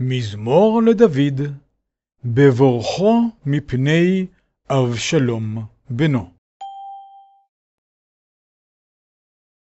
מזמור לדוד, בבורכו מפני אבשלום בנו.